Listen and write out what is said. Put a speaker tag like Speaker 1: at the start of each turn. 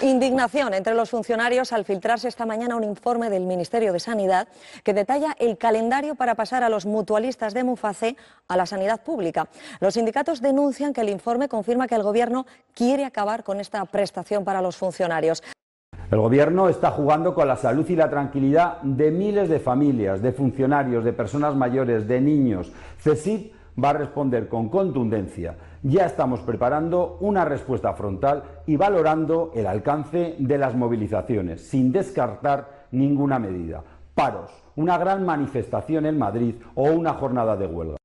Speaker 1: Indignación entre los funcionarios al filtrarse esta mañana un informe del Ministerio de Sanidad que detalla el calendario para pasar a los mutualistas de Muface a la sanidad pública. Los sindicatos denuncian que el informe confirma que el Gobierno quiere acabar con esta prestación para los funcionarios.
Speaker 2: El Gobierno está jugando con la salud y la tranquilidad de miles de familias, de funcionarios, de personas mayores, de niños va a responder con contundencia. Ya estamos preparando una respuesta frontal y valorando el alcance de las movilizaciones, sin descartar ninguna medida. Paros, una gran manifestación en Madrid o una jornada de huelga.